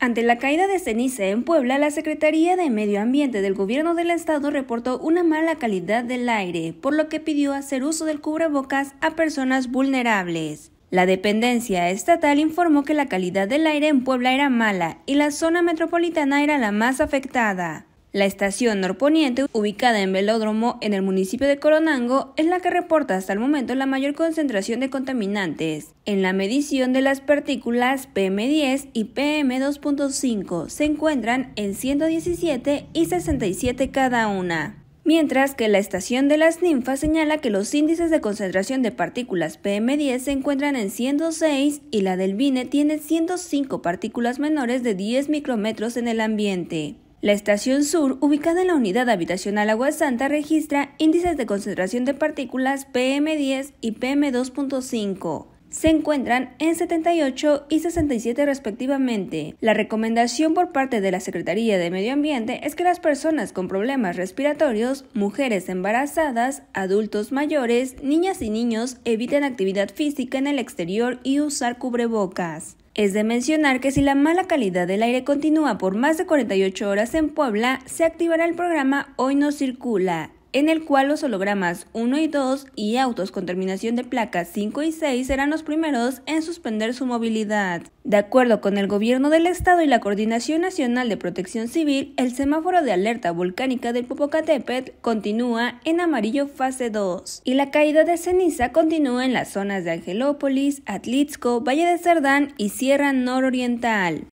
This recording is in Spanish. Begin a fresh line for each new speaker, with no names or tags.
Ante la caída de ceniza en Puebla, la Secretaría de Medio Ambiente del Gobierno del Estado reportó una mala calidad del aire, por lo que pidió hacer uso del cubrebocas a personas vulnerables. La dependencia estatal informó que la calidad del aire en Puebla era mala y la zona metropolitana era la más afectada. La estación norponiente, ubicada en Velódromo, en el municipio de Coronango, es la que reporta hasta el momento la mayor concentración de contaminantes. En la medición de las partículas PM10 y PM2.5 se encuentran en 117 y 67 cada una. Mientras que la estación de las ninfas señala que los índices de concentración de partículas PM10 se encuentran en 106 y la del Vine tiene 105 partículas menores de 10 micrometros en el ambiente. La estación sur, ubicada en la unidad habitacional Agua Santa, registra índices de concentración de partículas PM10 y PM2.5. Se encuentran en 78 y 67 respectivamente. La recomendación por parte de la Secretaría de Medio Ambiente es que las personas con problemas respiratorios, mujeres embarazadas, adultos mayores, niñas y niños eviten actividad física en el exterior y usar cubrebocas. Es de mencionar que si la mala calidad del aire continúa por más de 48 horas en Puebla, se activará el programa Hoy no circula, en el cual los hologramas 1 y 2 y autos con terminación de placas 5 y 6 serán los primeros en suspender su movilidad. De acuerdo con el gobierno del estado y la Coordinación Nacional de Protección Civil, el semáforo de alerta volcánica del Popocatépetl continúa en amarillo fase 2 y la caída de ceniza continúa en las zonas de Angelópolis, Atlitzco, Valle de Cerdán y Sierra Nororiental.